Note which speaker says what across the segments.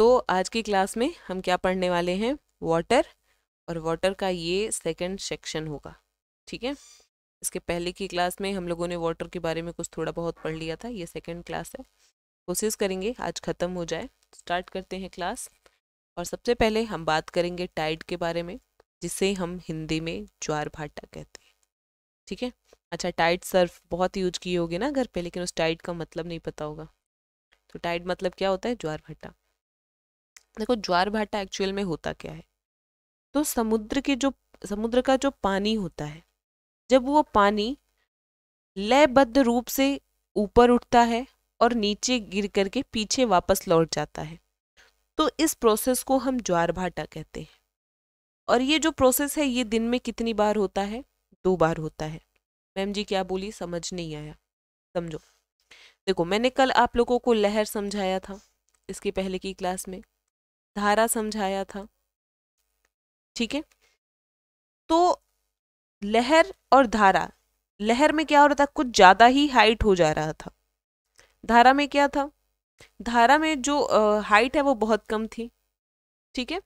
Speaker 1: तो आज की क्लास में हम क्या पढ़ने वाले हैं वाटर और वाटर का ये सेकंड सेक्शन होगा ठीक है इसके पहले की क्लास में हम लोगों ने वाटर के बारे में कुछ थोड़ा बहुत पढ़ लिया था ये सेकंड क्लास है कोशिश करेंगे आज ख़त्म हो जाए स्टार्ट करते हैं क्लास और सबसे पहले हम बात करेंगे टाइड के बारे में जिसे हम हिंदी में ज्वार भाटा कहते हैं ठीक है अच्छा टाइड सर्फ बहुत यूज किए होगे ना घर पे लेकिन उस टाइड का मतलब नहीं पता होगा तो टाइड मतलब क्या होता है ज्वार भाटा देखो ज्वार भाटा एक्चुअल में होता क्या है तो समुद्र के जो समुद्र का जो पानी होता है जब वो पानी लयबद्ध रूप से ऊपर उठता है और नीचे गिर करके पीछे वापस लौट जाता है तो इस प्रोसेस को हम ज्वार भाटा कहते हैं और ये जो प्रोसेस है ये दिन में कितनी बार होता है दो बार होता है मैम जी क्या बोली समझ नहीं आया समझो देखो मैंने कल आप लोगों को लहर समझाया था इसके पहले की क्लास में धारा समझाया था ठीक है तो लहर और धारा लहर में क्या हो रहा था कुछ ज़्यादा ही हाइट हो जा रहा था धारा में क्या था धारा में जो हाइट है वो बहुत कम थी ठीक है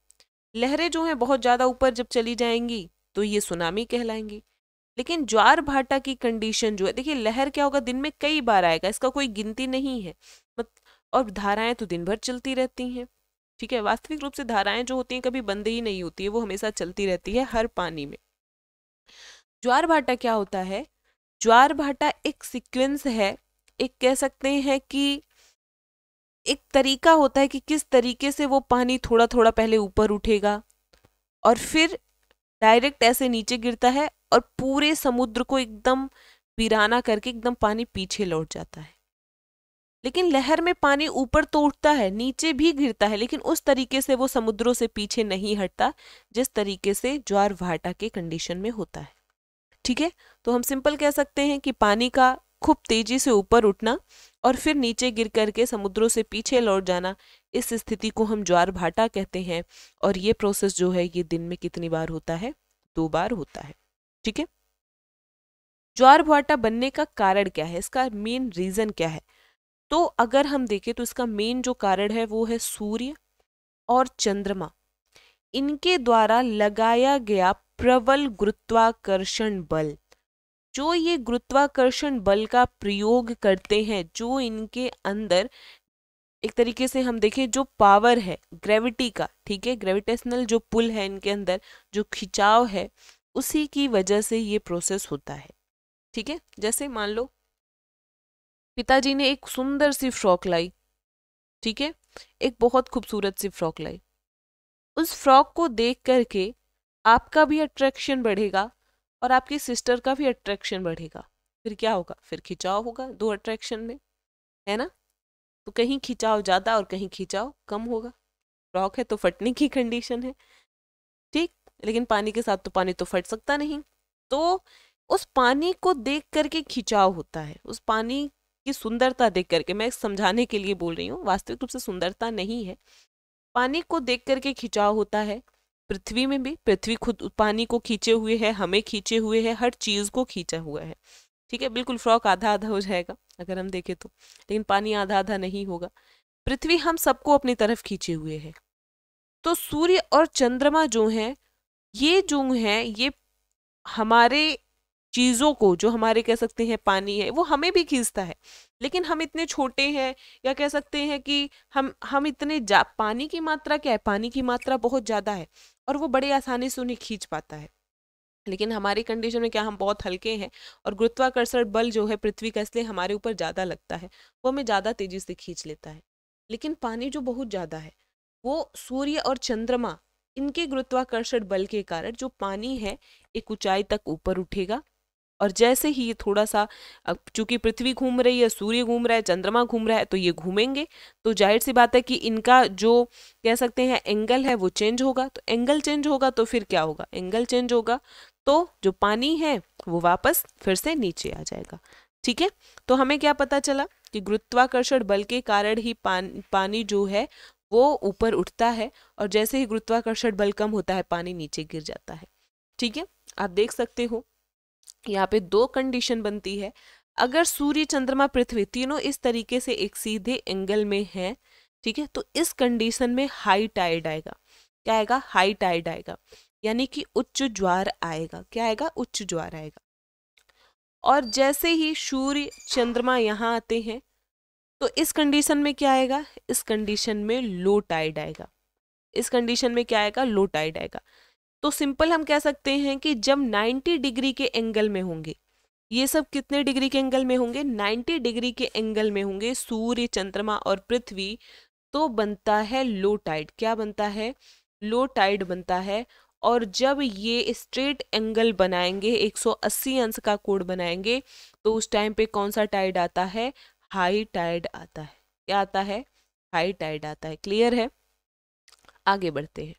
Speaker 1: लहरें जो हैं बहुत ज़्यादा ऊपर जब चली जाएंगी तो ये सुनामी कहलाएंगी लेकिन ज्वार भाटा की कंडीशन जो है देखिए लहर क्या होगा दिन में कई बार आएगा इसका कोई गिनती नहीं है और धाराएं तो दिन भर चलती रहती हैं ठीक है वास्तविक रूप से धाराएं जो होती हैं कभी बंद ही नहीं होती है वो हमेशा चलती रहती है हर पानी में ज्वार भाटा क्या होता है ज्वार भाटा एक सिक्वेंस है एक कह सकते हैं कि एक तरीका होता है कि किस तरीके से वो पानी थोड़ा थोड़ा पहले ऊपर उठेगा और फिर डायरेक्ट ऐसे नीचे गिरता है और पूरे समुद्र को एकदम पिराना करके एकदम पानी पीछे लौट जाता है लेकिन लहर में पानी ऊपर तो उठता है नीचे भी गिरता है लेकिन उस तरीके से वो समुद्रों से पीछे नहीं हटता जिस तरीके से ज्वार भाटा के कंडीशन में होता है ठीक है तो हम सिंपल कह सकते हैं कि पानी का खूब तेजी से ऊपर उठना और फिर नीचे गिर करके समुद्रों से पीछे लौट जाना इस स्थिति को हम ज्वार भाटा कहते हैं और ये प्रोसेस जो है ये दिन में कितनी बार होता है दो बार होता है ठीक है ज्वार भाटा बनने का कारण क्या है इसका मेन रीजन क्या है तो अगर हम देखें तो इसका मेन जो कारण है वो है सूर्य और चंद्रमा इनके द्वारा लगाया गया प्रबल गुरुत्वाकर्षण बल जो ये गुरुत्वाकर्षण बल का प्रयोग करते हैं जो इनके अंदर एक तरीके से हम देखें जो पावर है ग्रेविटी का ठीक है ग्रेविटेशनल जो पुल है इनके अंदर जो खिंचाव है उसी की वजह से ये प्रोसेस होता है ठीक है जैसे मान लो पिताजी ने एक सुंदर सी फ्रॉक लाई ठीक है एक बहुत खूबसूरत सी फ्रॉक लाई उस फ्रॉक को देख करके आपका भी अट्रैक्शन बढ़ेगा और आपकी सिस्टर का भी अट्रैक्शन बढ़ेगा फिर क्या होगा फिर खिंचाव होगा दो अट्रैक्शन में है ना तो कहीं खिंचाव ज़्यादा और कहीं खिंचाव कम होगा फ्रॉक है तो फटने की कंडीशन है ठीक लेकिन पानी के साथ तो पानी तो फट सकता नहीं तो उस पानी को देख करके खिंचाव होता है उस पानी की सुंदरता देख करके मैं समझाने के लिए बोल रही हूँ वास्तविक रूप से सुंदरता नहीं है पानी को देख करके खिंचाव होता है पृथ्वी में भी पृथ्वी खुद पानी को खींचे हुए है हमें खींचे हुए है हर चीज को खींचा हुआ है ठीक है बिल्कुल फ्रॉक आधा आधा हो जाएगा अगर हम देखें तो लेकिन पानी आधा आधा नहीं होगा पृथ्वी हम सबको अपनी तरफ खींचे हुए है तो सूर्य और चंद्रमा जो है ये जो है ये हमारे चीज़ों को जो हमारे कह सकते हैं पानी है वो हमें भी खींचता है लेकिन हम इतने छोटे हैं या कह सकते हैं कि हम हम इतने जा पानी की मात्रा क्या है पानी की मात्रा बहुत ज़्यादा है और वो बड़े आसानी से उन्हें खींच पाता है लेकिन हमारी कंडीशन में क्या हम बहुत हल्के हैं और गुरुत्वाकर्षण बल जो है पृथ्वी का इसलिए हमारे ऊपर ज़्यादा लगता है वो हमें ज़्यादा तेज़ी से खींच लेता है लेकिन पानी जो बहुत ज़्यादा है वो सूर्य और चंद्रमा इनके गुरुत्वाकर्षण बल के कारण जो पानी है एक ऊंचाई तक ऊपर उठेगा और जैसे ही ये थोड़ा सा चूंकि पृथ्वी घूम रही है सूर्य घूम रहा है चंद्रमा घूम रहा है तो ये घूमेंगे तो जाहिर सी बात है कि इनका जो कह सकते हैं एंगल है वो चेंज होगा तो एंगल चेंज होगा तो फिर क्या होगा एंगल चेंज होगा तो जो पानी है वो वापस फिर से नीचे आ जाएगा ठीक है तो हमें क्या पता चला कि गुरुत्वाकर्षण बल के कारण ही पान, पानी जो है वो ऊपर उठता है और जैसे ही गुरुत्वाकर्षण बल कम होता है पानी नीचे गिर जाता है ठीक है आप देख सकते हो यहाँ पे दो कंडीशन बनती है अगर सूर्य चंद्रमा पृथ्वी तीनों इस तरीके से एक सीधे एंगल में है ठीक है तो इस कंडीशन में हाई टाइड आएगा क्या आएगा हाई टाइड आएगा यानी कि उच्च ज्वार आएगा क्या आएगा उच्च ज्वार आएगा और जैसे ही सूर्य चंद्रमा यहाँ आते हैं तो इस कंडीशन में क्या आएगा इस कंडीशन में लो टाइड आएगा इस कंडीशन में क्या आएगा लो टाइड आएगा तो सिंपल हम कह सकते हैं कि जब 90 डिग्री के एंगल में होंगे ये सब कितने डिग्री के एंगल में होंगे 90 डिग्री के एंगल में होंगे सूर्य चंद्रमा और पृथ्वी तो बनता है लो टाइड क्या बनता है लो टाइड बनता है और जब ये स्ट्रेट एंगल बनाएंगे 180 अंश का कोड बनाएंगे तो उस टाइम पे कौन सा टाइड आता है हाई टाइड आता है क्या आता है हाई टाइड आता है क्लियर है आगे बढ़ते हैं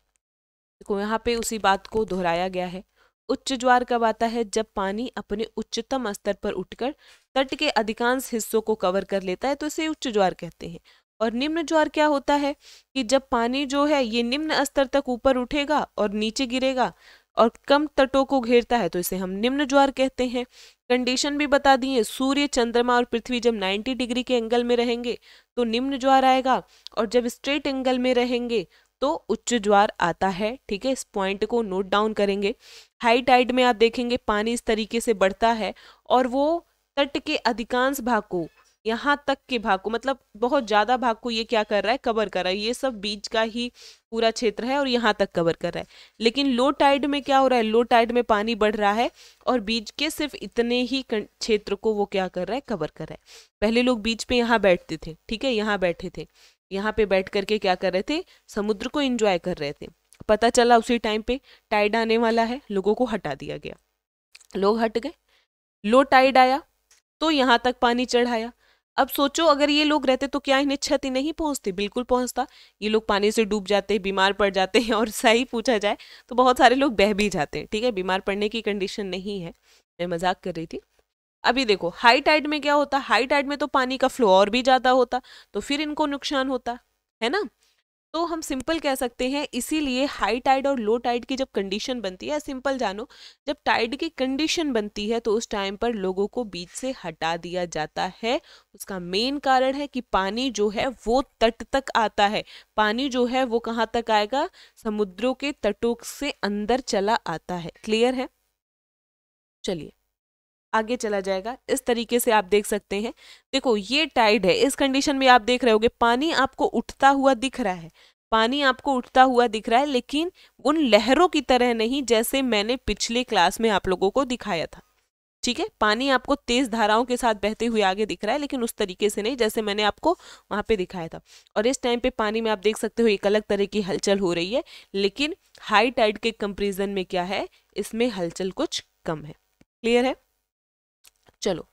Speaker 1: देखो यहाँ पे उसी बात को दोहराया गया है उच्च ज्वार कब आता है जब पानी अपने उच्चतम स्तर पर उठकर तट के अधिकांश हिस्सों को कवर कर लेता है तो इसे उच्च ज्वार कहते हैं और निम्न ज्वार क्या होता है कि जब पानी जो है ये निम्न स्तर तक ऊपर उठेगा और नीचे गिरेगा और कम तटों को घेरता है तो इसे हम निम्न ज्वार कहते हैं कंडीशन भी बता दिए सूर्य चंद्रमा और पृथ्वी जब 90 डिग्री के एंगल में रहेंगे तो निम्न ज्वार आएगा और जब स्ट्रेट एंगल में रहेंगे तो उच्च ज्वार आता है ठीक है इस पॉइंट को नोट डाउन करेंगे हाई टाइड में आप देखेंगे पानी इस तरीके से बढ़ता है और वो तट के अधिकांश भाग को यहाँ तक के भाग को मतलब बहुत ज़्यादा भाग को ये क्या कर रहा है कवर कर रहा है ये सब बीच का ही पूरा क्षेत्र है और यहाँ तक कवर कर रहा है लेकिन लो टाइड में क्या हो रहा है लो टाइड में पानी बढ़ रहा है और बीच के सिर्फ इतने ही क्षेत्र को वो क्या कर रहा है कवर कर रहा है पहले लोग बीच पे यहाँ बैठते थे ठीक है यहाँ बैठे थे यहाँ पे बैठ करके क्या कर रहे थे समुद्र को इन्जॉय कर रहे थे पता चला उसी टाइम पे टाइड आने वाला है लोगों को हटा दिया गया लोग हट गए लो टाइड आया तो यहाँ तक पानी चढ़ाया अब सोचो अगर ये लोग रहते तो क्या इन्हें क्षति नहीं पहुँचती बिल्कुल पहुँचता ये लोग पानी से डूब जाते बीमार पड़ जाते हैं और सही पूछा जाए तो बहुत सारे लोग बह भी जाते हैं ठीक है बीमार पड़ने की कंडीशन नहीं है मैं मजाक कर रही थी अभी देखो हाई टाइड में क्या होता हाई टाइड में तो पानी का फ्लो और भी ज़्यादा होता तो फिर इनको नुकसान होता है ना तो हम सिंपल कह सकते हैं इसीलिए हाई टाइड और लो टाइड की जब कंडीशन बनती है सिंपल जानो जब टाइड की कंडीशन बनती है तो उस टाइम पर लोगों को बीच से हटा दिया जाता है उसका मेन कारण है कि पानी जो है वो तट तक आता है पानी जो है वो कहाँ तक आएगा समुद्रों के तटों से अंदर चला आता है क्लियर है चलिए आगे चला जाएगा इस तरीके से आप देख सकते हैं देखो ये टाइड है इस कंडीशन में आप देख रहे होगे पानी आपको उठता हुआ दिख रहा है पानी आपको उठता हुआ दिख रहा है लेकिन उन लहरों की तरह नहीं जैसे मैंने पिछले क्लास में आप लोगों को दिखाया था ठीक है पानी आपको तेज धाराओं के साथ बहते हुए आगे दिख रहा है लेकिन उस तरीके से नहीं जैसे मैंने आपको वहां पे दिखाया था और इस टाइम पे पानी में आप देख सकते हो एक अलग तरह की हलचल हो रही है लेकिन हाई टाइड के कंपेरिजन में क्या है इसमें हलचल कुछ कम है क्लियर है चलो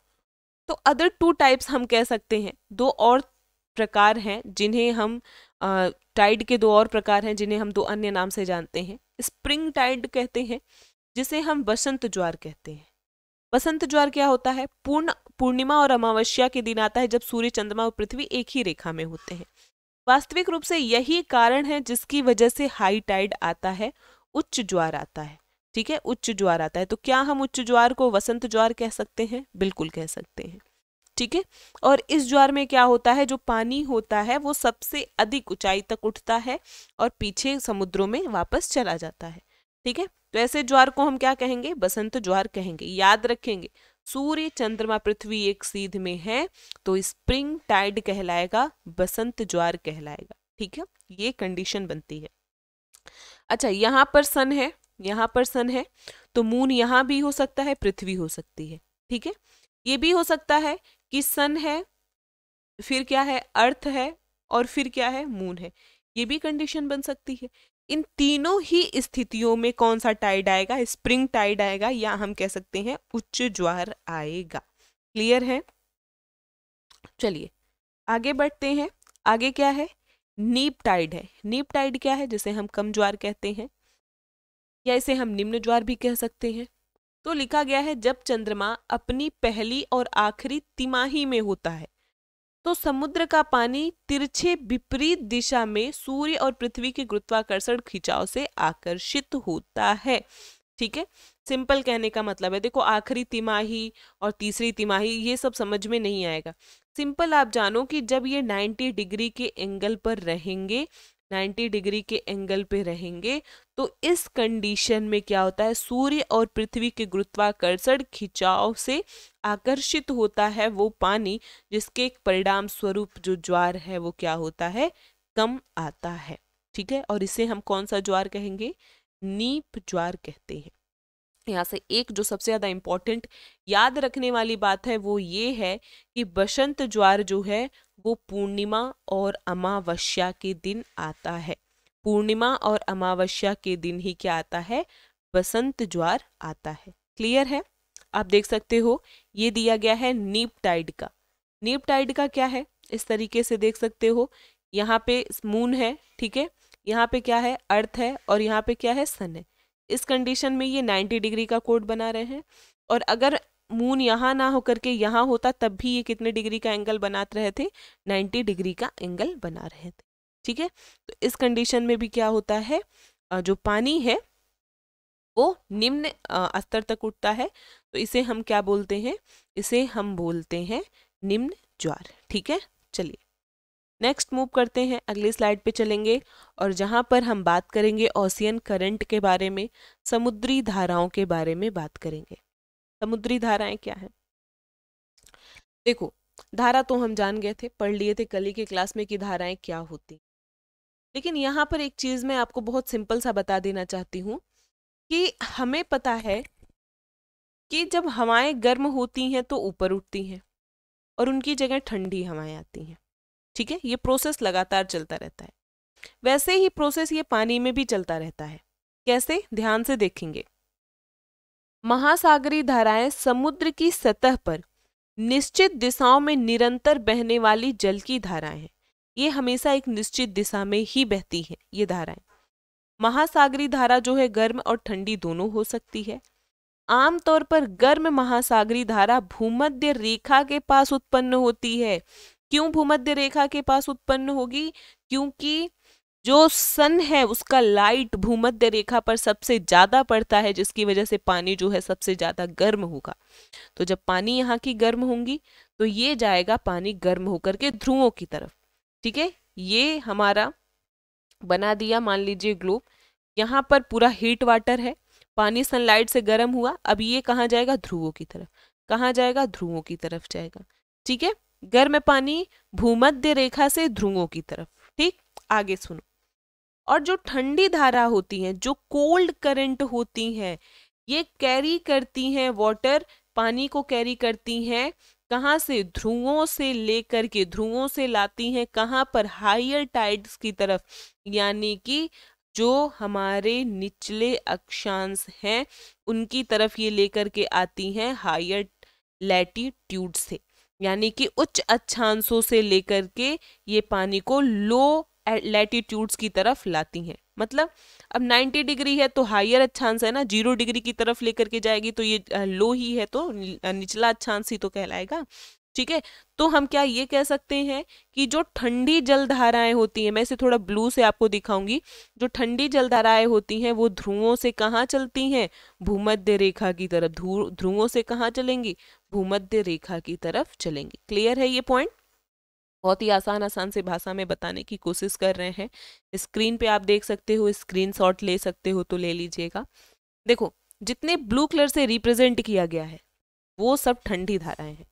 Speaker 1: तो अदर टू टाइप्स हम कह सकते हैं दो और प्रकार हैं जिन्हें हम टाइड के दो और प्रकार हैं जिन्हें हम दो अन्य नाम से जानते हैं स्प्रिंग टाइड कहते हैं जिसे हम बसंत ज्वार कहते हैं बसंत ज्वार क्या होता है पूर्ण पूर्णिमा और अमावस्या के दिन आता है जब सूर्य चंद्रमा और पृथ्वी एक ही रेखा में होते हैं वास्तविक रूप से यही कारण है जिसकी वजह से हाई टाइड आता है उच्च ज्वार आता है ठीक है उच्च ज्वार आता है तो क्या हम उच्च ज्वार को वसंत ज्वार कह सकते हैं बिल्कुल कह सकते हैं ठीक है और इस ज्वार में क्या होता है जो पानी होता है वो सबसे अधिक ऊंचाई तक उठता है और पीछे समुद्रों में वापस चला जाता है ठीक है तो ऐसे ज्वार को हम क्या कहेंगे बसंत ज्वार कहेंगे याद रखेंगे सूर्य चंद्रमा पृथ्वी एक सीध में है तो स्प्रिंग टाइड कहलाएगा बसंत ज्वार कहलाएगा ठीक है ये कंडीशन बनती है अच्छा यहाँ पर सन है यहाँ पर सन है तो मून यहाँ भी हो सकता है पृथ्वी हो सकती है ठीक है ये भी हो सकता है कि सन है फिर क्या है अर्थ है और फिर क्या है मून है ये भी कंडीशन बन सकती है इन तीनों ही स्थितियों में कौन सा टाइड आएगा स्प्रिंग टाइड आएगा या हम कह सकते हैं उच्च ज्वार आएगा क्लियर है चलिए आगे बढ़ते हैं आगे क्या है नीप टाइड है नीप टाइड क्या है जिसे हम कम ज्वार कहते हैं या इसे हम निम्न ज्वार भी कह सकते हैं तो लिखा गया है जब चंद्रमा अपनी पहली और आखिरी तिमाही में होता है तो समुद्र का पानी तिरछे विपरीत दिशा में सूर्य और पृथ्वी के गुरुत्वाकर्षण खिंचाव से आकर्षित होता है ठीक है सिंपल कहने का मतलब है देखो आखिरी तिमाही और तीसरी तिमाही ये सब समझ में नहीं आएगा सिंपल आप जानो कि जब ये 90 डिग्री के एंगल पर रहेंगे 90 डिग्री के एंगल पे रहेंगे तो इस कंडीशन में क्या होता है सूर्य और पृथ्वी के गुरुत्वाकर्षण खिंचाव से आकर्षित होता है वो पानी जिसके परिणाम स्वरूप जो ज्वार है वो क्या होता है कम आता है ठीक है और इसे हम कौन सा ज्वार कहेंगे नीप ज्वार कहते हैं यहाँ से एक जो सबसे ज़्यादा इम्पॉर्टेंट याद रखने वाली बात है वो ये है कि बसंत ज्वार जो है वो पूर्णिमा और अमावस्या के दिन आता है पूर्णिमा और अमावस्या के दिन ही क्या आता है बसंत ज्वार आता है क्लियर है आप देख सकते हो ये दिया गया है नीप टाइड का नीप टाइड का क्या है इस तरीके से देख सकते हो यहाँ पे मून है ठीक है यहाँ पे क्या है अर्थ है और यहाँ पे क्या है सन है इस कंडीशन में ये 90 डिग्री का कोड बना रहे हैं और अगर मून यहाँ ना होकर के यहाँ होता तब भी ये कितने डिग्री का एंगल बना रहे थे 90 डिग्री का एंगल बना रहे थे ठीक है तो इस कंडीशन में भी क्या होता है जो पानी है वो निम्न स्तर तक उठता है तो इसे हम क्या बोलते हैं इसे हम बोलते हैं निम्न ज्वार ठीक है चलिए नेक्स्ट मूव करते हैं अगली स्लाइड पे चलेंगे और जहाँ पर हम बात करेंगे ओसियन करंट के बारे में समुद्री धाराओं के बारे में बात करेंगे समुद्री धाराएं क्या हैं देखो धारा तो हम जान गए थे पढ़ लिए थे कली के क्लास में कि धाराएं क्या होती लेकिन यहाँ पर एक चीज मैं आपको बहुत सिंपल सा बता देना चाहती हूँ कि हमें पता है कि जब हवाएं गर्म होती हैं तो ऊपर उठती हैं और उनकी जगह ठंडी हवाएं आती हैं ठीक है ये प्रोसेस लगातार चलता रहता है वैसे ही प्रोसेस ये पानी में भी चलता रहता है कैसे ध्यान से देखेंगे महासागरी धाराएं समुद्र की सतह पर निश्चित दिशाओं में निरंतर बहने वाली जल की धाराएं हैं ये हमेशा एक निश्चित दिशा में ही बहती हैं ये धाराएं महासागरी धारा जो है गर्म और ठंडी दोनों हो सकती है आमतौर पर गर्म महासागरी धारा भूमध्य रेखा के पास उत्पन्न होती है क्यों भूमध्य रेखा के पास उत्पन्न होगी क्योंकि जो सन है उसका लाइट भूमध्य रेखा पर सबसे ज़्यादा पड़ता है जिसकी वजह से पानी जो है सबसे ज़्यादा गर्म होगा तो जब पानी यहाँ की गर्म होंगी तो ये जाएगा पानी गर्म होकर के ध्रुवों की तरफ ठीक है ये हमारा बना दिया मान लीजिए ग्लोब यहाँ पर पूरा हीट वाटर है पानी सनलाइट से गर्म हुआ अब ये कहाँ जाएगा ध्रुवों की तरफ कहाँ जाएगा ध्रुवों की तरफ जाएगा ठीक है गर्म पानी भूमध्य रेखा से ध्रुवों की तरफ ठीक आगे सुनो और जो ठंडी धारा होती हैं जो कोल्ड करंट होती हैं ये कैरी करती हैं वाटर पानी को कैरी करती हैं कहाँ से ध्रुवों से लेकर के ध्रुवों से लाती हैं कहाँ पर हायर टाइड्स की तरफ यानी कि जो हमारे निचले अक्षांश हैं उनकी तरफ ये लेकर के आती हैं हायर लैटीट्यूड से यानी कि उच्च अक्षांशों से लेकर के ये पानी को लो लैटीट्यूड्स की तरफ लाती हैं मतलब अब 90 डिग्री है तो हायर अच्छांश है ना जीरो डिग्री की तरफ लेकर के जाएगी तो ये लो ही है तो निचला अच्छांश ही तो कहलाएगा ठीक है तो हम क्या ये कह सकते हैं कि जो ठंडी जलधाराएं होती हैं मैं इसे थोड़ा ब्लू से आपको दिखाऊंगी जो ठंडी जलधाराएं होती हैं वो ध्रुवों से कहाँ चलती हैं भूमध्य रेखा की तरफ ध्रुवों से कहाँ चलेंगी भूमध्य रेखा की तरफ चलेंगी क्लियर है ये पॉइंट बहुत ही आसान आसान से भाषा में बताने की कोशिश कर रहे हैं स्क्रीन पे आप देख सकते हो शॉट ले सकते हो तो ले लीजिएगा देखो जितने ब्लू कलर से रिप्रेजेंट किया गया है वो सब ठंडी धाराएं हैं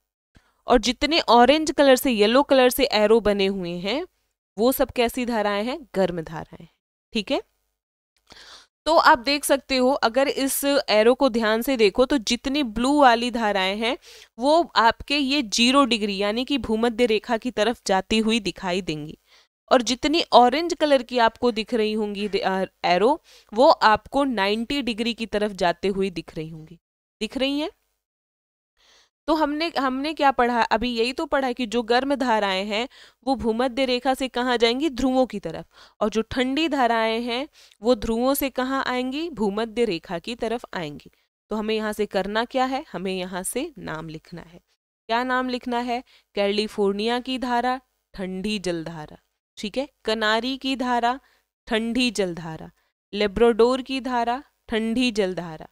Speaker 1: और जितने ऑरेंज कलर से येलो कलर से एरो बने हुए हैं वो सब कैसी धाराएं हैं गर्म धाराएं ठीक है तो आप देख सकते हो अगर इस एरो को ध्यान से देखो तो जितनी ब्लू वाली धाराएं हैं वो आपके ये जीरो डिग्री यानी कि भूमध्य रेखा की तरफ जाती हुई दिखाई देंगी और जितनी ऑरेंज कलर की आपको दिख रही होंगी एरो वो आपको 90 डिग्री की तरफ जाते हुए दिख रही होंगी दिख रही हैं तो हमने हमने क्या पढ़ा अभी यही तो पढ़ा कि जो गर्म धाराएं हैं वो भूमध्य रेखा से कहाँ जाएंगी ध्रुवों की तरफ और जो ठंडी धाराएं हैं वो ध्रुवों से कहाँ आएंगी भूमध्य रेखा की तरफ आएंगी तो हमें यहाँ से करना क्या है हमें यहाँ से नाम लिखना है क्या नाम लिखना है कैलिफोर्निया की धारा ठंडी जलधारा ठीक है कनारी की धारा ठंडी जलधारा लेब्रोडोर की धारा ठंडी जलधारा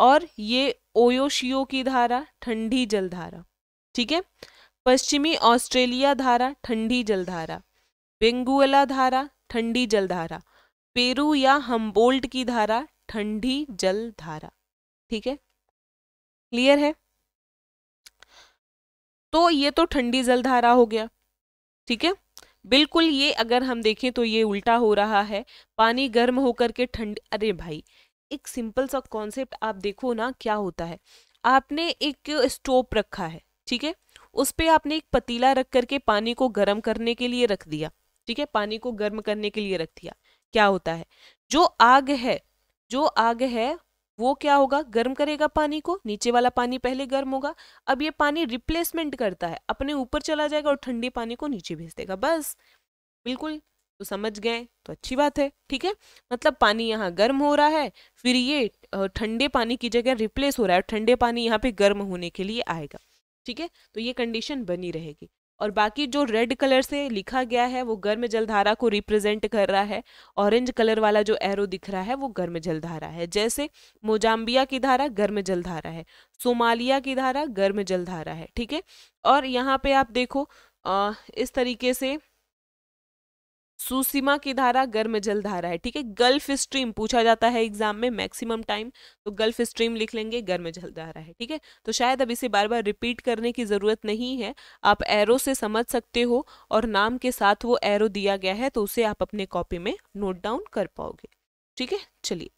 Speaker 1: और ये ओयोशियो की धारा ठंडी जलधारा ठीक है पश्चिमी ऑस्ट्रेलिया धारा ठंडी जलधारा बेंगुएला धारा ठंडी जलधारा पेरू या हम्बोल्ट की धारा ठंडी जलधारा ठीक है क्लियर है तो ये तो ठंडी जलधारा हो गया ठीक है बिल्कुल ये अगर हम देखें तो ये उल्टा हो रहा है पानी गर्म होकर के ठंड अरे भाई एक सिंपल सा कॉन्सेप्ट आप देखो ना क्या होता है आपने एक स्टोव रखा है ठीक है उस पर आपने एक पतीला रख करके पानी को गर्म करने के लिए रख दिया ठीक है पानी को गर्म करने के लिए रख दिया क्या होता है जो आग है जो आग है वो क्या होगा गर्म करेगा पानी को नीचे वाला पानी पहले गर्म होगा अब ये पानी रिप्लेसमेंट करता है अपने ऊपर चला जाएगा और ठंडे पानी को नीचे भेज देगा बस बिल्कुल तो समझ गए तो अच्छी बात है ठीक है मतलब पानी यहाँ गर्म हो रहा है फिर ये ठंडे पानी की जगह रिप्लेस हो रहा है ठंडे पानी यहाँ पे गर्म होने के लिए आएगा ठीक है तो ये कंडीशन बनी रहेगी और बाकी जो रेड कलर से लिखा गया है वो गर्म जलधारा को रिप्रेजेंट कर रहा है ऑरेंज कलर वाला जो एरो दिख रहा है वो गर्म जलधारा है जैसे मोजाम्बिया की धारा गर्म जलधारा है सोमालिया की धारा गर्म जलधारा है ठीक है और यहाँ पे आप देखो आ, इस तरीके से सुसीमा की धारा गर्म जल धारा है ठीक है गल्फ स्ट्रीम पूछा जाता है एग्जाम में मैक्सिमम टाइम तो गल्फ स्ट्रीम लिख लेंगे गर्म जल धारा है ठीक है तो शायद अब इसे बार बार रिपीट करने की ज़रूरत नहीं है आप एरो से समझ सकते हो और नाम के साथ वो एरो दिया गया है तो उसे आप अपने कॉपी में नोट डाउन कर पाओगे ठीक है चलिए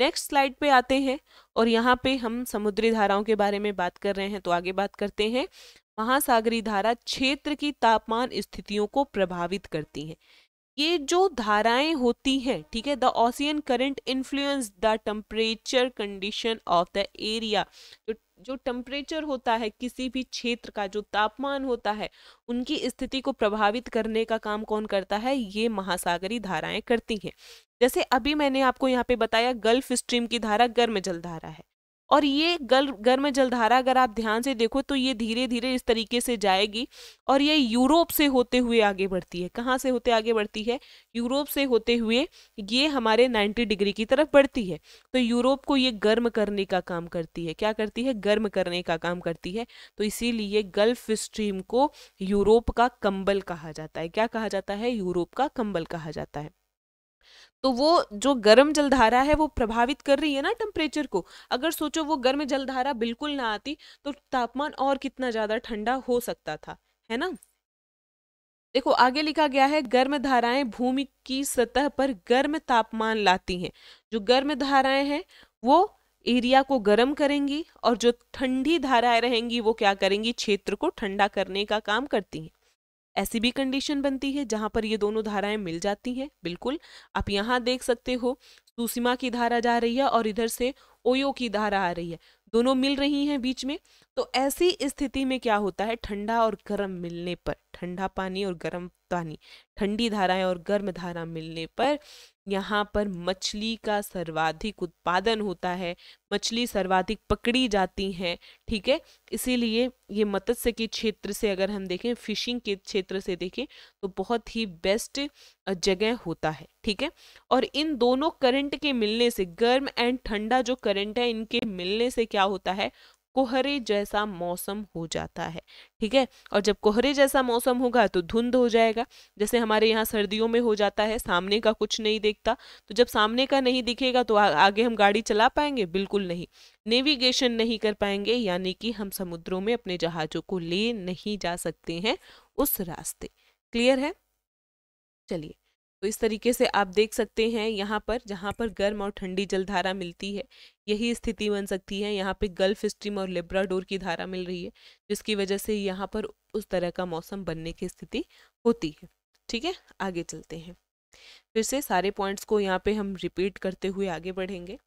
Speaker 1: नेक्स्ट स्लाइड पे आते हैं और यहाँ पे हम समुद्री धाराओं के बारे में बात कर रहे हैं तो आगे बात करते हैं महासागरी धारा क्षेत्र की तापमान स्थितियों को प्रभावित करती है ये जो धाराएं होती हैं ठीक है the ocean current influence the temperature condition of the area जो जो होता है किसी भी क्षेत्र का जो तापमान होता है उनकी स्थिति को प्रभावित करने का काम कौन करता है ये महासागरी धाराएं करती हैं जैसे अभी मैंने आपको यहाँ पे बताया गल्फ स्ट्रीम की धारा गर्म जल धारा है और ये गल गर्म जलधारा अगर आप ध्यान से देखो तो ये धीरे धीरे इस तरीके से जाएगी और ये यूरोप से होते हुए आगे बढ़ती है कहाँ से होते आगे बढ़ती है यूरोप से होते हुए ये हमारे 90 डिग्री की तरफ बढ़ती है तो यूरोप को ये गर्म करने का काम करती है क्या करती है गर्म करने का काम करती है तो इसीलिए गल्फ स्ट्रीम को यूरोप का कंबल कहा जाता है क्या कहा जाता है यूरोप का कंबल कहा जाता है तो वो जो गर्म जलधारा है वो प्रभावित कर रही है ना टेम्परेचर को अगर सोचो वो गर्म जलधारा बिल्कुल ना आती तो तापमान और कितना ज़्यादा ठंडा हो सकता था है ना देखो आगे लिखा गया है गर्म धाराएं भूमि की सतह पर गर्म तापमान लाती हैं जो गर्म धाराएं हैं वो एरिया को गर्म करेंगी और जो ठंडी धाराएं रहेंगी वो क्या करेंगी क्षेत्र को ठंडा करने का काम करती हैं ऐसी भी कंडीशन बनती है जहां पर ये दोनों धाराएं मिल जाती हैं बिल्कुल आप यहाँ देख सकते हो सुसीमा की धारा जा रही है और इधर से ओयो की धारा आ रही है दोनों मिल रही हैं बीच में तो ऐसी स्थिति में क्या होता है ठंडा और गर्म मिलने पर ठंडा पानी और गर्म पानी ठंडी धाराएं और गर्म धारा मिलने पर यहाँ पर मछली का सर्वाधिक उत्पादन होता है मछली सर्वाधिक पकड़ी जाती हैं ठीक है इसीलिए ये मत्स्य के क्षेत्र से अगर हम देखें फिशिंग के क्षेत्र से देखें तो बहुत ही बेस्ट जगह होता है ठीक है और इन दोनों करंट के मिलने से गर्म एंड ठंडा जो करंट है इनके मिलने से क्या होता है कोहरे जैसा मौसम हो जाता है ठीक है और जब कोहरे जैसा मौसम होगा तो धुंध हो जाएगा जैसे हमारे यहाँ सर्दियों में हो जाता है सामने का कुछ नहीं देखता तो जब सामने का नहीं दिखेगा तो आ, आगे हम गाड़ी चला पाएंगे बिल्कुल नहीं नेविगेशन नहीं कर पाएंगे यानी कि हम समुद्रों में अपने जहाज़ों को ले नहीं जा सकते हैं उस रास्ते क्लियर है चलिए तो इस तरीके से आप देख सकते हैं यहाँ पर जहाँ पर गर्म और ठंडी जलधारा मिलती है यही स्थिति बन सकती है यहाँ पे गल्फ स्ट्रीम और लेब्राडोर की धारा मिल रही है जिसकी वजह से यहाँ पर उस तरह का मौसम बनने की स्थिति होती है ठीक है आगे चलते हैं फिर से सारे पॉइंट्स को यहाँ पे हम रिपीट करते हुए आगे बढ़ेंगे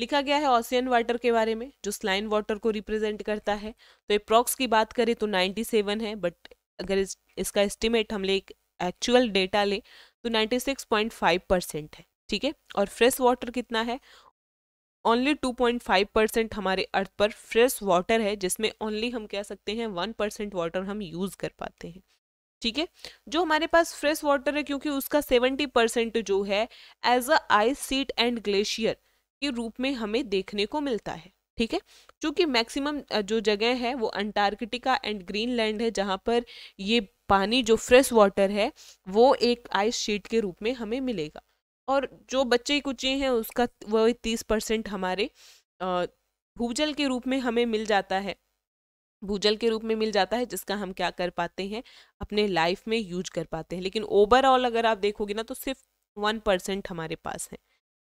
Speaker 1: लिखा गया है ऑसियन वाटर के बारे में जो स्लाइन वाटर को रिप्रेजेंट करता है तो अप्रॉक्स की बात करें तो नाइन्टी है बट अगर इस, इसका एस्टिमेट हम ले एक्चुअल डेटा ले तो 96.5 परसेंट है ठीक है और फ्रेश वाटर कितना है ओनली 2.5 परसेंट हमारे अर्थ पर फ्रेश वाटर है जिसमें ओनली हम कह सकते हैं वन परसेंट वाटर हम यूज़ कर पाते हैं ठीक है जो हमारे पास फ्रेश वाटर है क्योंकि उसका 70 परसेंट जो है as a ice sheet and glacier के रूप में हमें देखने को मिलता है ठीक है क्योंकि मैक्सिमम जो जगह है वो अंटार्कटिका एंड ग्रीनलैंड है जहाँ पर ये पानी जो फ्रेश वाटर है वो एक आइस शीट के रूप में हमें मिलेगा और जो बच्चे कुचे हैं उसका वह तीस परसेंट हमारे भूजल के रूप में हमें मिल जाता है भूजल के रूप में मिल जाता है जिसका हम क्या कर पाते हैं अपने लाइफ में यूज कर पाते हैं लेकिन ओवरऑल अगर आप देखोगे ना तो सिर्फ वन परसेंट हमारे पास है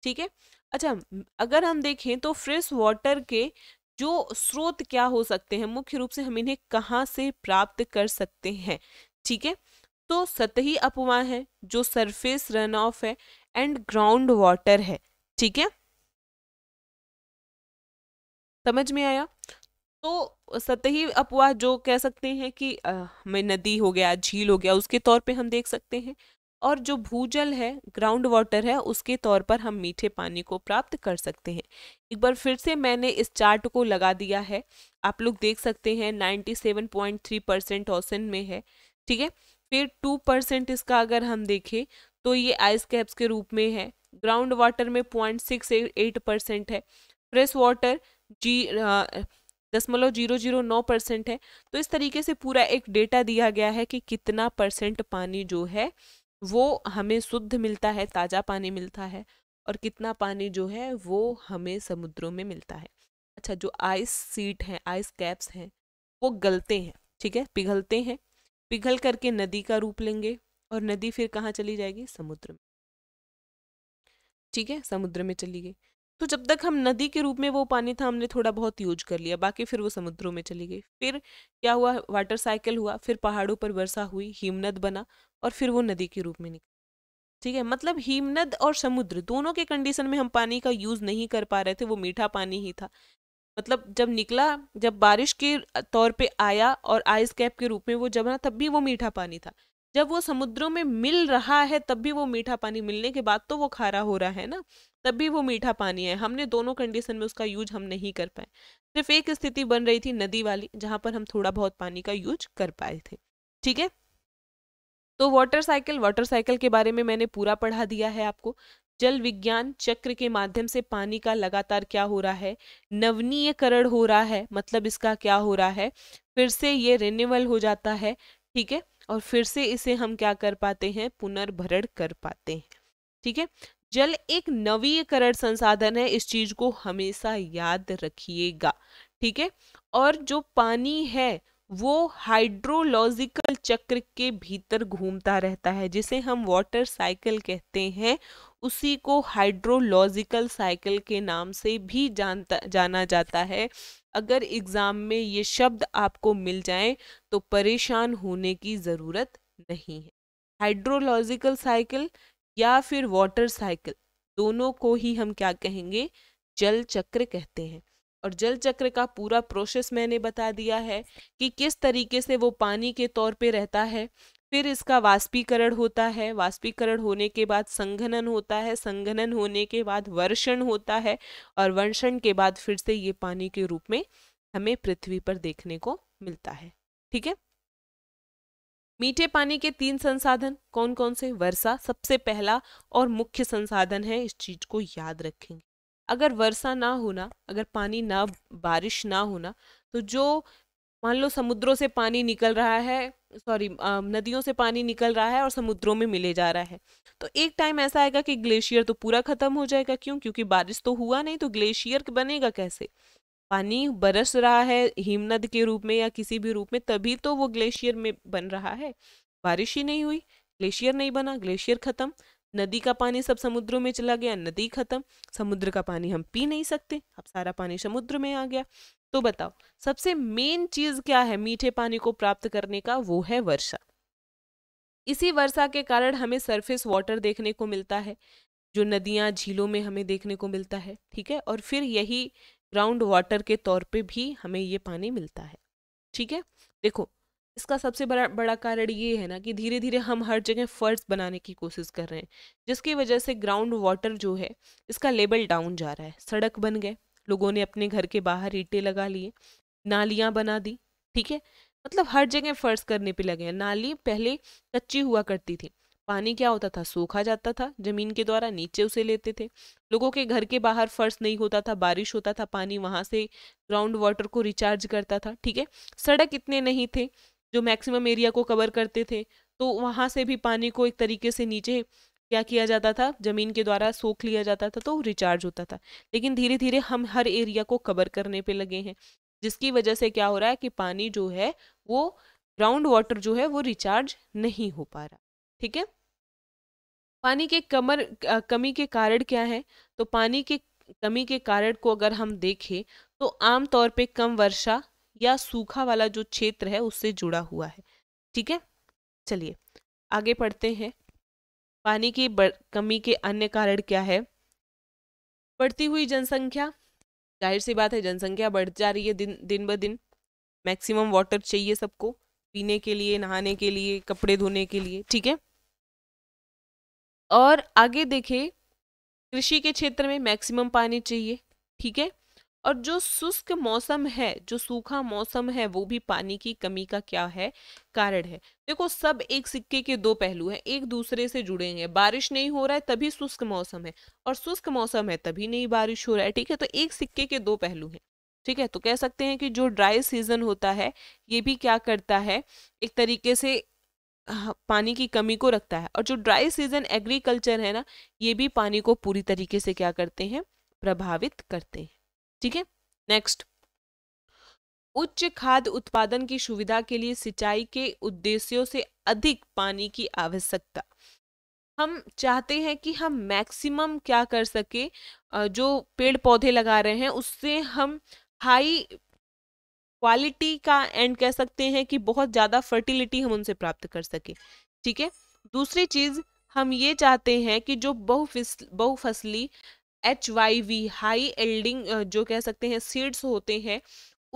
Speaker 1: ठीक है अच्छा अगर हम देखें तो फ्रेश वाटर के जो स्रोत क्या हो सकते हैं मुख्य रूप से हम इन्हें कहाँ से प्राप्त कर सकते हैं ठीक है तो सतही अपवाह है जो सरफेस रन ऑफ है एंड ग्राउंड वाटर है ठीक है समझ में आया तो सतही अपवाह जो कह सकते हैं कि हमें नदी हो गया झील हो गया उसके तौर पे हम देख सकते हैं और जो भूजल है ग्राउंड वाटर है उसके तौर पर हम मीठे पानी को प्राप्त कर सकते हैं एक बार फिर से मैंने इस चार्ट को लगा दिया है आप लोग देख सकते हैं 97.3 परसेंट ओसन में है ठीक है फिर 2 परसेंट इसका अगर हम देखें तो ये आइस कैप्स के रूप में है ग्राउंड वाटर में पॉइंट सिक्स एट परसेंट है फ्रेश वाटर जी दसमलव जीरो जीरो नौ परसेंट है तो इस तरीके से पूरा एक डेटा दिया गया है कि कितना परसेंट पानी जो है वो हमें शुद्ध मिलता है ताज़ा पानी मिलता है और कितना पानी जो है वो हमें समुद्रों में मिलता है अच्छा जो आइस सीट हैं आइस कैप्स हैं वो गलते हैं ठीक है पिघलते हैं पिघल करके नदी का रूप लेंगे और नदी फिर कहाँ चली जाएगी समुद्र में ठीक है समुद्र में चली गई तो जब तक हम नदी के रूप में वो पानी था हमने थोड़ा बहुत यूज कर लिया बाकी फिर वो समुद्रों में चली गई फिर क्या हुआ वाटर साइकिल हुआ फिर पहाड़ों पर वर्षा हुई हिमनद बना और फिर वो नदी के रूप में निकली ठीक है मतलब हिमनद और समुद्र दोनों के कंडीशन में हम पानी का यूज नहीं कर पा रहे थे वो मीठा पानी ही था मतलब जब निकला जब बारिश के तौर पे आया और आइस कैप के रूप में वो जब ना तब भी वो मीठा पानी था जब वो समुद्रों में मिल रहा है तब भी वो मीठा पानी मिलने के बाद तो वो खारा हो रहा है ना तब भी वो मीठा पानी है हमने दोनों कंडीशन में उसका यूज हम नहीं कर पाए सिर्फ एक स्थिति बन रही थी नदी वाली जहाँ पर हम थोड़ा बहुत पानी का यूज कर पाए थे ठीक है तो वाटर साइकिल वाटर साइकिल के बारे में मैंने पूरा पढ़ा दिया है आपको जल विज्ञान चक्र के माध्यम से पानी का लगातार क्या हो रहा है नवनीयकरण हो रहा है मतलब इसका क्या हो रहा है फिर से ये रिन्यूअल हो जाता है ठीक है और फिर से इसे हम क्या कर पाते हैं पुनर्भरण कर पाते हैं ठीक है जल एक नवीकरण संसाधन है इस चीज को हमेशा याद रखिएगा ठीक है और जो पानी है वो हाइड्रोलॉजिकल चक्र के भीतर घूमता रहता है जिसे हम वाटर साइकिल कहते हैं उसी को हाइड्रोलॉजिकल साइकिल के नाम से भी जानता जाना जाता है अगर एग्ज़ाम में ये शब्द आपको मिल जाए तो परेशान होने की ज़रूरत नहीं है हाइड्रोलॉजिकल साइकिल या फिर वाटर साइकिल दोनों को ही हम क्या कहेंगे जल चक्र कहते हैं और जल चक्र का पूरा प्रोसेस मैंने बता दिया है कि किस तरीके से वो पानी के तौर पे रहता है फिर इसका वाष्पीकरण होता है वाष्पीकरण होने के बाद संघनन होता है संघनन होने के बाद वर्षण होता है और वर्षण के बाद फिर से ये पानी के रूप में हमें पृथ्वी पर देखने को मिलता है ठीक है मीठे पानी के तीन संसाधन कौन कौन से वर्षा सबसे पहला और मुख्य संसाधन है इस चीज को याद रखेंगे अगर वर्षा ना होना अगर पानी ना बारिश ना होना तो जो मान लो समुद्रों से पानी निकल रहा है सॉरी नदियों से पानी निकल रहा है और समुद्रों में मिले जा रहा है तो एक टाइम ऐसा आएगा कि ग्लेशियर तो पूरा खत्म हो जाएगा क्यों क्योंकि बारिश तो हुआ नहीं तो ग्लेशियर बनेगा कैसे पानी बरस रहा है हिमनद के रूप में या किसी भी रूप में तभी तो वो ग्लेशियर में बन रहा है बारिश ही नहीं हुई ग्लेशियर नहीं बना ग्लेशियर खत्म नदी का पानी सब समुद्रों में चला गया नदी खत्म समुद्र का पानी हम पी नहीं सकते अब सारा पानी समुद्र में आ गया तो बताओ सबसे मेन चीज क्या है मीठे पानी को प्राप्त करने का वो है वर्षा इसी वर्षा के कारण हमें सरफेस वाटर देखने को मिलता है जो नदियां झीलों में हमें देखने को मिलता है ठीक है और फिर यही ग्राउंड वाटर के तौर पे भी हमें ये पानी मिलता है ठीक है देखो इसका सबसे बड़ा बड़ा कारण ये है ना कि धीरे धीरे हम हर जगह फर्श बनाने की कोशिश कर रहे हैं जिसकी वजह से ग्राउंड वाटर जो है इसका लेवल डाउन जा रहा है सड़क बन गए लोगों ने अपने घर के बाहर ईटे लगा लिए नालियाँ बना दी ठीक है मतलब हर जगह फर्श करने पे लगे हैं नाली पहले कच्ची हुआ करती थी पानी क्या होता था सूखा जाता था जमीन के द्वारा नीचे उसे लेते थे लोगों के घर के बाहर फर्श नहीं होता था बारिश होता था पानी वहां से ग्राउंड वाटर को रिचार्ज करता था ठीक है सड़क इतने नहीं थे जो मैक्सिमम एरिया को कवर करते थे तो वहां से भी पानी को एक तरीके से नीचे क्या किया जाता था जमीन के द्वारा सोख लिया जाता था तो रिचार्ज होता था लेकिन धीरे धीरे हम हर एरिया को कवर करने पे लगे हैं जिसकी वजह से क्या हो रहा है कि पानी जो है वो ग्राउंड वाटर जो है वो रिचार्ज नहीं हो पा रहा ठीक है पानी के कमर कमी के कारण क्या है तो पानी के कमी के कारण को अगर हम देखें तो आमतौर पे कम वर्षा या सूखा वाला जो क्षेत्र है उससे जुड़ा हुआ है ठीक है चलिए आगे पढ़ते हैं पानी की कमी के अन्य कारण क्या है बढ़ती हुई जनसंख्या जाहिर सी बात है जनसंख्या बढ़ जा रही है दिन दिन ब दिन मैक्सिमम वाटर चाहिए सबको पीने के लिए नहाने के लिए कपड़े धोने के लिए ठीक है और आगे देखे कृषि के क्षेत्र में मैक्सिमम पानी चाहिए ठीक है और जो शुष्क मौसम है जो सूखा मौसम है वो भी पानी की कमी का क्या है कारण है देखो सब एक सिक्के के दो पहलू हैं एक दूसरे से जुड़े हैं बारिश नहीं हो रहा है तभी शुष्क मौसम है और शुष्क मौसम है तभी नहीं बारिश हो रहा है ठीक है तो एक सिक्के के दो पहलू हैं ठीक है तो कह सकते हैं कि जो ड्राई सीजन होता है ये भी क्या करता है एक तरीके से हाँ, पानी की कमी को रखता है और जो ड्राई सीजन एग्रीकल्चर है ना ये भी पानी को पूरी तरीके से क्या करते हैं प्रभावित करते हैं ठीक है नेक्स्ट उच्च खाद उत्पादन की सुविधा के लिए सिंचाई के उद्देश्यों से अधिक पानी की आवश्यकता हम चाहते हैं कि हम मैक्सिमम क्या कर सके जो पेड़ पौधे लगा रहे हैं उससे हम हाई क्वालिटी का एंड कह सकते हैं कि बहुत ज़्यादा फर्टिलिटी हम उनसे प्राप्त कर सकें ठीक है दूसरी चीज़ हम ये चाहते हैं कि जो बहुफिस बहुफसली H Y V high yielding जो कह सकते हैं सीड्स होते हैं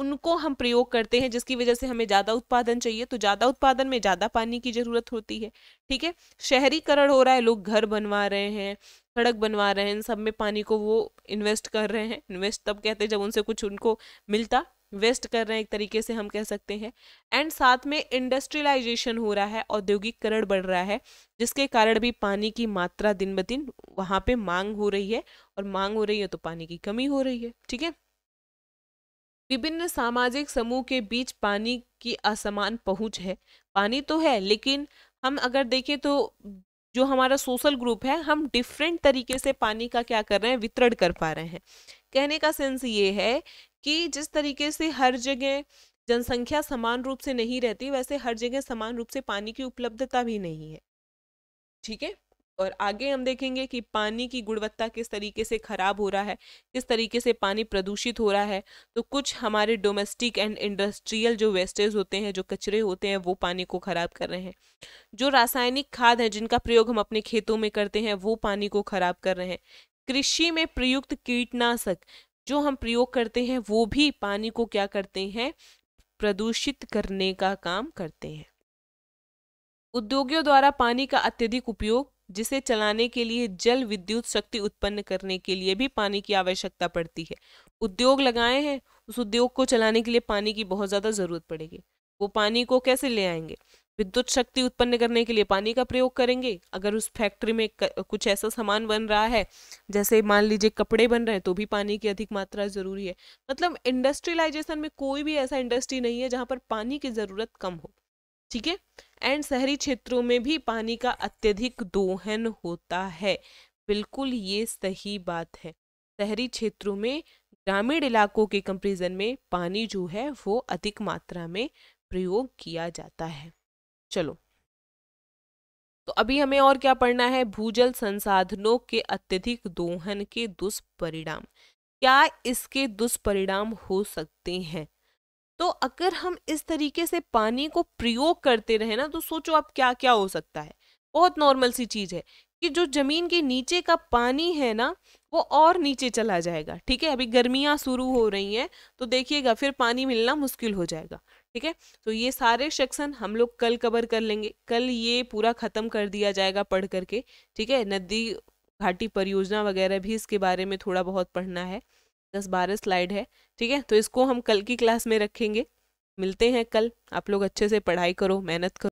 Speaker 1: उनको हम प्रयोग करते हैं जिसकी वजह से हमें ज़्यादा उत्पादन चाहिए तो ज़्यादा उत्पादन में ज़्यादा पानी की ज़रूरत होती है ठीक है शहरीकरण हो रहा है लोग घर बनवा रहे हैं सड़क बनवा रहे हैं इन सब में पानी को वो इन्वेस्ट कर रहे हैं इन्वेस्ट तब कहते हैं जब उनसे कुछ उनको मिलता वेस्ट कर रहे हैं एक तरीके से हम कह सकते हैं एंड साथ में इंडस्ट्रियलाइजेशन हो रहा है औद्योगिकरण बढ़ रहा है जिसके कारण भी पानी की मात्रा दिन ब दिन वहाँ पे मांग हो रही है और मांग हो रही है तो पानी की कमी हो रही है ठीक है विभिन्न सामाजिक समूह के बीच पानी की असमान पहुंच है पानी तो है लेकिन हम अगर देखें तो जो हमारा सोशल ग्रुप है हम डिफरेंट तरीके से पानी का क्या कर रहे हैं वितरण कर पा रहे हैं कहने का सेंस ये है कि जिस तरीके से हर जगह जनसंख्या समान रूप से नहीं रहती वैसे हर जगह समान रूप से पानी की उपलब्धता भी नहीं है ठीक है और आगे हम देखेंगे कि पानी की गुणवत्ता किस तरीके से खराब हो रहा है किस तरीके से पानी प्रदूषित हो रहा है तो कुछ हमारे डोमेस्टिक एंड इंडस्ट्रियल जो वेस्टेज होते हैं जो कचरे होते हैं वो पानी को खराब कर रहे हैं जो रासायनिक खाद है जिनका प्रयोग हम अपने खेतों में करते हैं वो पानी को खराब कर रहे हैं कृषि में प्रयुक्त कीटनाशक जो हम प्रयोग करते हैं वो भी पानी को क्या करते हैं प्रदूषित करने का काम करते हैं उद्योगियों द्वारा पानी का अत्यधिक उपयोग जिसे चलाने के लिए जल विद्युत शक्ति उत्पन्न करने के लिए भी पानी की आवश्यकता पड़ती है उद्योग लगाए हैं उस उद्योग को चलाने के लिए पानी की बहुत ज़्यादा ज़रूरत पड़ेगी वो पानी को कैसे ले आएंगे विद्युत शक्ति उत्पन्न करने के लिए पानी का प्रयोग करेंगे अगर उस फैक्ट्री में कुछ ऐसा सामान बन रहा है जैसे मान लीजिए कपड़े बन रहे हैं तो भी पानी की अधिक मात्रा जरूरी है मतलब इंडस्ट्रियलाइजेशन में कोई भी ऐसा इंडस्ट्री नहीं है जहाँ पर पानी की ज़रूरत कम हो ठीक है एंड शहरी क्षेत्रों में भी पानी का अत्यधिक दोहन होता है बिल्कुल ये सही बात है शहरी क्षेत्रों में ग्रामीण इलाकों के कंपेरिजन में पानी जो है वो अधिक मात्रा में प्रयोग किया जाता है चलो तो अभी हमें और क्या पढ़ना है भूजल संसाधनों के अत्यधिक दोहन के दुष्परिणाम क्या इसके दुष्परिणाम हो सकते हैं तो अगर हम इस तरीके से पानी को प्रयोग करते रहे ना तो सोचो आप क्या क्या हो सकता है बहुत नॉर्मल सी चीज है कि जो जमीन के नीचे का पानी है ना वो और नीचे चला जाएगा ठीक है अभी गर्मियां शुरू हो रही हैं तो देखिएगा फिर पानी मिलना मुश्किल हो जाएगा ठीक है तो ये सारे सेक्शन हम लोग कल कवर कर लेंगे कल ये पूरा ख़त्म कर दिया जाएगा पढ़ करके ठीक है नदी घाटी परियोजना वगैरह भी इसके बारे में थोड़ा बहुत पढ़ना है दस बारह स्लाइड है ठीक है तो इसको हम कल की क्लास में रखेंगे मिलते हैं कल आप लोग अच्छे से पढ़ाई करो मेहनत करो